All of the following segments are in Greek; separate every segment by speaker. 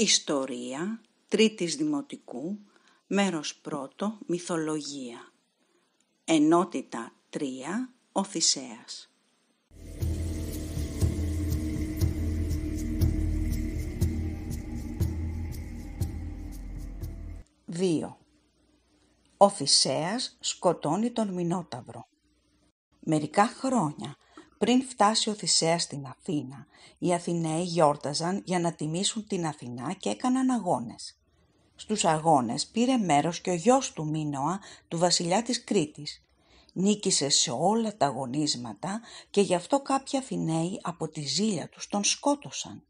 Speaker 1: Ιστορία, τρίτης δημοτικού, μέρος πρώτο, μυθολογία. Ενότητα 3, ο Θησέας. Δύο. Ο σκοτώνει τον Μινόταυρο. Μερικά χρόνια πριν φτάσει ο Θησέας στην Αθήνα, οι Αθηναίοι γιόρταζαν για να τιμήσουν την Αθηνά και έκαναν αγώνες. Στους αγώνες πήρε μέρος και ο γιος του Μίνωα, του βασιλιά της Κρήτης. Νίκησε σε όλα τα αγωνίσματα και γι' αυτό κάποιοι Αθηναίοι από τη ζήλια τους τον σκότωσαν.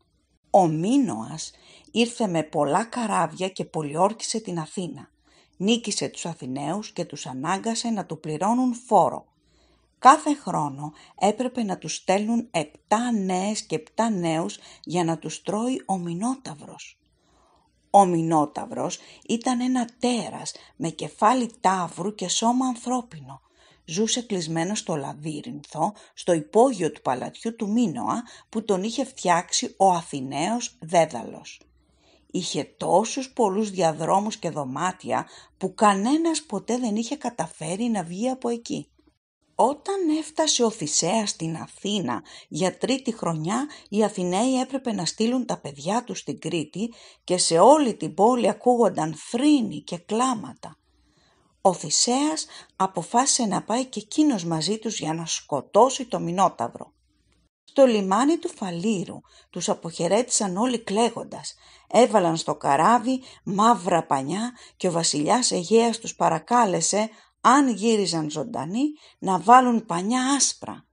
Speaker 1: Ο Μίνωας ήρθε με πολλά καράβια και πολιόρκησε την Αθήνα. Νίκησε τους Αθηναίους και τους ανάγκασε να του πληρώνουν φόρο. Κάθε χρόνο έπρεπε να τους στέλνουν επτά νέες και επτά νέους για να τους τρώει ο Μινόταυρος. Ο Μινόταυρος ήταν ένα τέρας με κεφάλι τάβρου και σώμα ανθρώπινο. Ζούσε κλεισμένο στο Λαβύρινθο, στο υπόγειο του παλατιού του Μίνοα που τον είχε φτιάξει ο Αθηναίος Δέδαλος. Είχε τόσους πολλούς διαδρόμους και δωμάτια που κανένας ποτέ δεν είχε καταφέρει να βγει από εκεί. Όταν έφτασε ο Θησέας στην Αθήνα για τρίτη χρονιά, οι Αθηναίοι έπρεπε να στείλουν τα παιδιά τους στην Κρήτη και σε όλη την πόλη ακούγονταν φρύνη και κλάματα. Ο Θησέας αποφάσισε να πάει και εκείνος μαζί τους για να σκοτώσει το Μινόταυρο. Στο λιμάνι του Φαλήρου τους αποχαιρέτησαν όλοι κλαίγοντας. Έβαλαν στο καράβι μαύρα πανιά και ο βασιλιάς Αιγαίας τους παρακάλεσε αν γύριζαν ζωντανοί, να βάλουν πανιά άσπρα.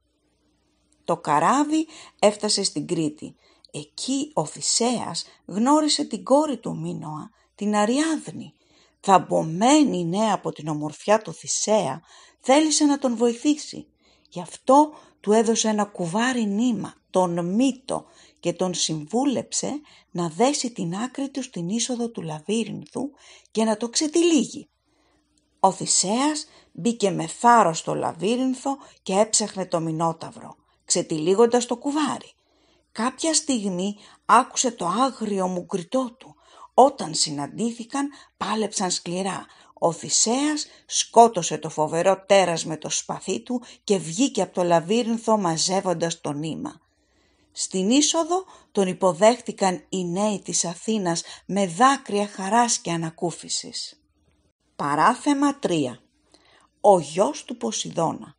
Speaker 1: Το καράβι έφτασε στην Κρήτη. Εκεί ο Θησέας γνώρισε την κόρη του Μίνωα, την Αριάδνη. Θαμπομένη νέα από την ομορφιά του Θησέα, θέλησε να τον βοηθήσει. Γι' αυτό του έδωσε ένα κουβάρι νήμα, τον μύτο, και τον συμβούλεψε να δέσει την άκρη του στην είσοδο του λαβύρινθου και να το ξετυλίγει. Ο Θησέας μπήκε με θάρρος στο λαβύρινθο και έψεχνε το μηνόταυρο, ξετυλίγοντας το κουβάρι. Κάποια στιγμή άκουσε το άγριο κριτό του. Όταν συναντήθηκαν πάλεψαν σκληρά. Ο Θησέας σκότωσε το φοβερό τέρας με το σπαθί του και βγήκε από το λαβύρινθο μαζεύοντας το νήμα. Στην είσοδο τον υποδέχτηκαν οι νέοι της Αθήνας με δάκρυα χαράς και ανακούφισης. Παράθεμα 3. Ο γιος του Ποσειδώνα.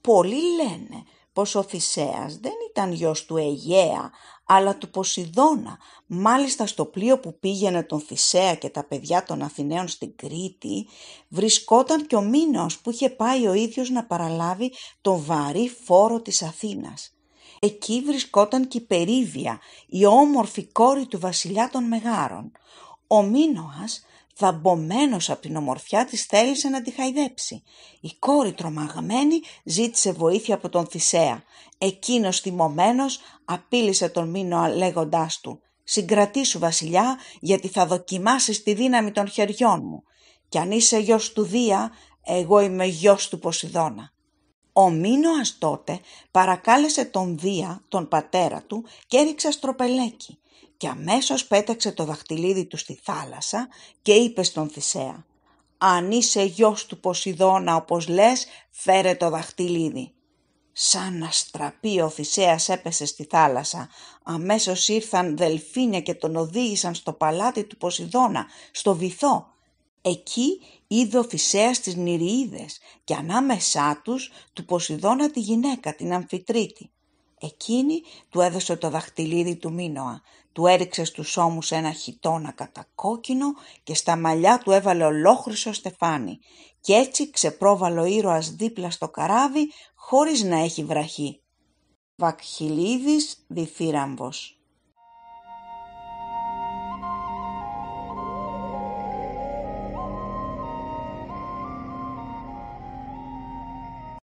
Speaker 1: Πολλοί λένε πως ο Θησέας δεν ήταν γιος του Αιγαία, αλλά του Ποσειδώνα. Μάλιστα στο πλοίο που πήγαινε τον Θησέα και τα παιδιά των Αθηναίων στην Κρήτη, βρισκόταν και ο Μήνος που είχε πάει ο ίδιος να παραλάβει τον βαρύ φόρο της Αθήνας. Εκεί βρισκόταν και η Περίβια, η όμορφη κόρη του βασιλιά των Μεγάρων. Ο Μήνοας θαμπομένος από την ομορφιά της θέλησε να τη χαϊδέψει. Η κόρη τρομαγμένη ζήτησε βοήθεια από τον Θησέα. Εκείνος θυμωμένος απείλησε τον μήνο λέγοντάς του «Συγκρατήσου βασιλιά γιατί θα δοκιμάσεις τη δύναμη των χεριών μου. Κι αν είσαι γιος του Δία, εγώ είμαι γιος του Ποσειδώνα». Ο Μίνωας τότε παρακάλεσε τον Δία, τον πατέρα του, και έριξε στροπελέκι και αμέσως πέταξε το δαχτυλίδι του στη θάλασσα και είπε στον Θησέα «Αν είσαι γιος του Ποσειδώνα όπως λες, φέρε το δαχτυλίδι». Σαν να στραπεί ο Θησέας έπεσε στη θάλασσα. Αμέσως ήρθαν δελφίνια και τον οδήγησαν στο παλάτι του Ποσειδώνα, στο βυθό Εκεί είδε ο Φυσέας τις Νηριίδες και ανάμεσά τους του Ποσειδώνα τη γυναίκα την Αμφιτρίτη. Εκείνη του έδωσε το δαχτυλίδι του Μίνοα, του έριξε στους ώμους ένα χιτόνα κατακόκκινο και στα μαλλιά του έβαλε ολόχρυσο στεφάνι και έτσι ξεπρόβαλε ο ήρωας δίπλα στο καράβι χωρίς να έχει βραχή. Βακχυλίδης Διφύραμβος